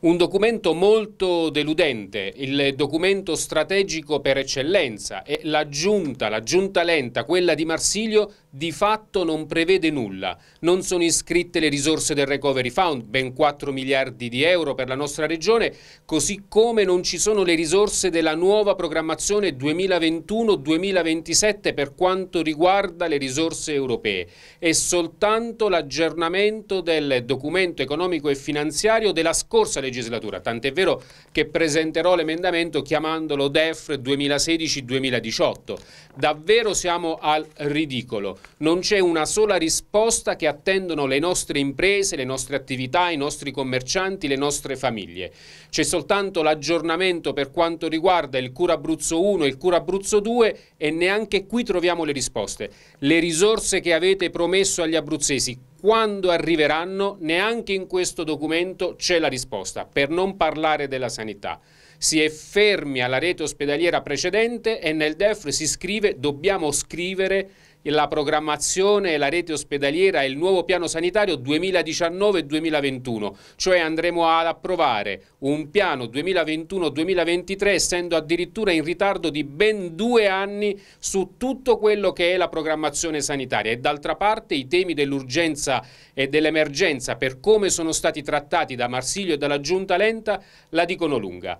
Un documento molto deludente, il documento strategico per eccellenza e la giunta, la giunta lenta, quella di Marsilio, di fatto non prevede nulla. Non sono iscritte le risorse del Recovery Fund, ben 4 miliardi di euro per la nostra regione, così come non ci sono le risorse della nuova programmazione 2021-2027 per quanto riguarda le risorse europee. È soltanto l'aggiornamento del documento economico e finanziario della scorsa legislazione legislatura, tant'è vero che presenterò l'emendamento chiamandolo DEF 2016-2018. Davvero siamo al ridicolo, non c'è una sola risposta che attendono le nostre imprese, le nostre attività, i nostri commercianti, le nostre famiglie. C'è soltanto l'aggiornamento per quanto riguarda il Cura Abruzzo 1 e il Cura Abruzzo 2 e neanche qui troviamo le risposte. Le risorse che avete promesso agli abruzzesi quando arriveranno, neanche in questo documento c'è la risposta, per non parlare della sanità. Si è fermi alla rete ospedaliera precedente e nel DEF si scrive dobbiamo scrivere la programmazione, la rete ospedaliera e il nuovo piano sanitario 2019-2021, cioè andremo ad approvare un piano 2021-2023 essendo addirittura in ritardo di ben due anni su tutto quello che è la programmazione sanitaria e d'altra parte i temi dell'urgenza e dell'emergenza per come sono stati trattati da Marsiglio e dalla Giunta Lenta la dicono lunga.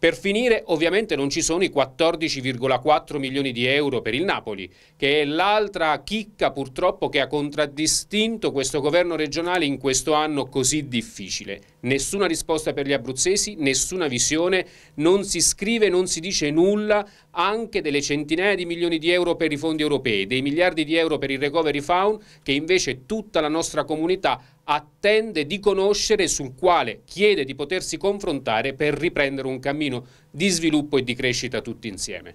Per finire, ovviamente non ci sono i 14,4 milioni di euro per il Napoli, che è l'altra chicca purtroppo che ha contraddistinto questo governo regionale in questo anno così difficile. Nessuna risposta per gli abruzzesi, nessuna visione, non si scrive, non si dice nulla anche delle centinaia di milioni di euro per i fondi europei, dei miliardi di euro per il Recovery Fund che invece tutta la nostra comunità attende di conoscere e sul quale chiede di potersi confrontare per riprendere un cammino di sviluppo e di crescita tutti insieme.